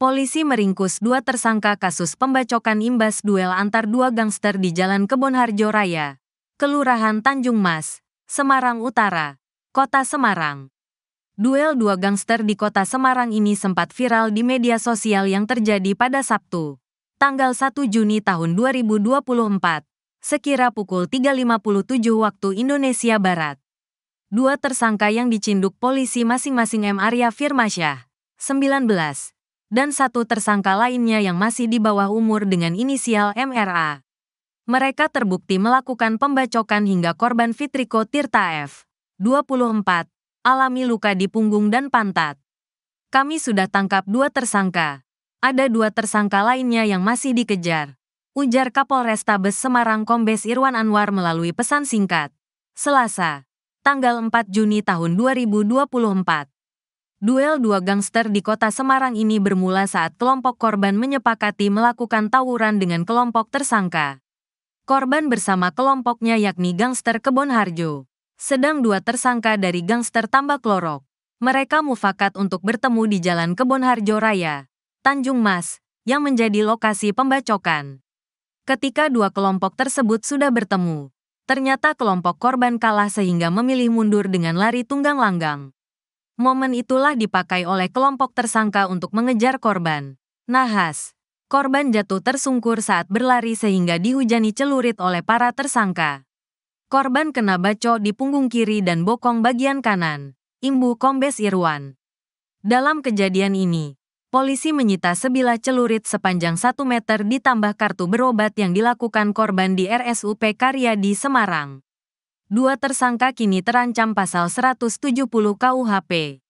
polisi meringkus dua tersangka kasus pembacokan imbas duel antar dua gangster di Jalan Kebon Harjo Raya, Kelurahan Tanjung Mas, Semarang Utara, Kota Semarang. Duel dua gangster di Kota Semarang ini sempat viral di media sosial yang terjadi pada Sabtu, tanggal 1 Juni tahun 2024, sekira pukul 3.57 waktu Indonesia Barat dua tersangka yang dicinduk polisi masing-masing M. Arya Firmasyah, 19, dan satu tersangka lainnya yang masih di bawah umur dengan inisial MRA. Mereka terbukti melakukan pembacokan hingga korban Fitriko Tirta F. 24, alami luka di punggung dan pantat. Kami sudah tangkap dua tersangka. Ada dua tersangka lainnya yang masih dikejar. Ujar Kapolrestabes Semarang Kombes Irwan Anwar melalui pesan singkat. Selasa, tanggal 4 Juni tahun 2024. Duel dua gangster di kota Semarang ini bermula saat kelompok korban menyepakati melakukan tawuran dengan kelompok tersangka. Korban bersama kelompoknya yakni gangster Kebon Harjo. Sedang dua tersangka dari gangster Tambak Lorok. Mereka mufakat untuk bertemu di Jalan Kebon Harjo Raya, Tanjung Mas, yang menjadi lokasi pembacokan. Ketika dua kelompok tersebut sudah bertemu, ternyata kelompok korban kalah sehingga memilih mundur dengan lari tunggang langgang. Momen itulah dipakai oleh kelompok tersangka untuk mengejar korban. Nahas, korban jatuh tersungkur saat berlari sehingga dihujani celurit oleh para tersangka. Korban kena bacok di punggung kiri dan bokong bagian kanan, imbu Kombes Irwan. Dalam kejadian ini, polisi menyita sebilah celurit sepanjang 1 meter ditambah kartu berobat yang dilakukan korban di RSUP Karyadi, Semarang. Dua tersangka kini terancam pasal 170 KUHP.